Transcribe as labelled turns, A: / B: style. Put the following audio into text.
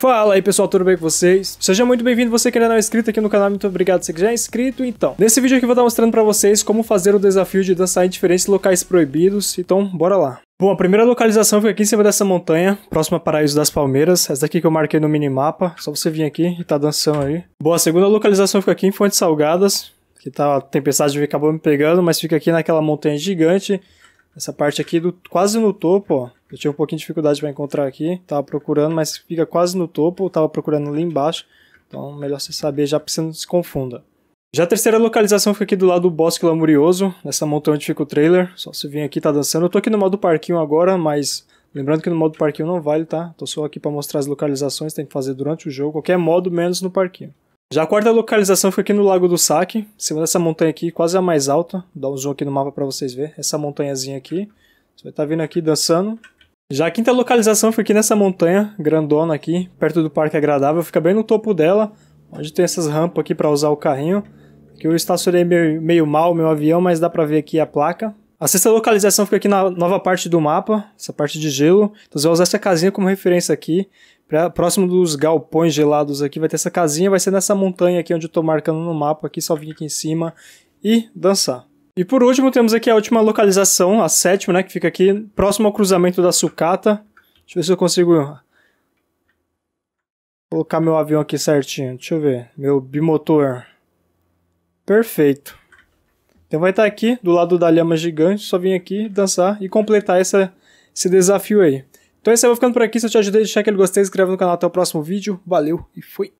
A: Fala aí pessoal, tudo bem com vocês? Seja muito bem-vindo você que ainda não é inscrito aqui no canal, muito obrigado você que já é inscrito. Então, nesse vídeo aqui eu vou estar mostrando para vocês como fazer o desafio de dançar em diferentes locais proibidos, então bora lá. Bom, a primeira localização fica aqui em cima dessa montanha, próxima a Paraíso das Palmeiras, essa daqui que eu marquei no minimapa, só você vir aqui e tá dançando aí. Bom, a segunda localização fica aqui em Fontes Salgadas, que tá, a tempestade acabou me pegando, mas fica aqui naquela montanha gigante, essa parte aqui do quase no topo, ó. Eu tive um pouquinho de dificuldade para encontrar aqui, tava procurando, mas fica quase no topo, tava procurando ali embaixo. Então, melhor você saber já para você não se confunda. Já a terceira localização fica aqui do lado do Bosque Lamurioso, nessa montanha onde fica o trailer. Só se vir aqui tá dançando. Eu tô aqui no modo parquinho agora, mas lembrando que no modo parquinho não vale, tá? Tô só aqui para mostrar as localizações, tem que fazer durante o jogo, qualquer modo menos no parquinho. Já a quarta localização fica aqui no Lago do Saque, em cima dessa montanha aqui, quase a mais alta. Dá um zoom aqui no mapa para vocês verem, essa montanhazinha aqui. Você vai estar tá vindo aqui dançando, já a quinta localização foi aqui nessa montanha, grandona aqui, perto do Parque Agradável. Fica bem no topo dela, onde tem essas rampas aqui para usar o carrinho. Aqui eu estacionei meio, meio mal meu avião, mas dá para ver aqui a placa. A sexta localização fica aqui na nova parte do mapa, essa parte de gelo. Então você vai usar essa casinha como referência aqui. Pra, próximo dos galpões gelados aqui vai ter essa casinha, vai ser nessa montanha aqui onde eu tô marcando no mapa aqui, só vir aqui em cima e dançar. E por último, temos aqui a última localização, a sétima, né, que fica aqui próximo ao cruzamento da sucata. Deixa eu ver se eu consigo colocar meu avião aqui certinho. Deixa eu ver, meu bimotor. Perfeito. Então vai estar aqui, do lado da lhama gigante, só vir aqui, dançar e completar essa, esse desafio aí. Então é isso aí, eu vou ficando por aqui. Se eu te ajudei, deixa aquele gostei, se inscreve no canal. Até o próximo vídeo. Valeu e fui!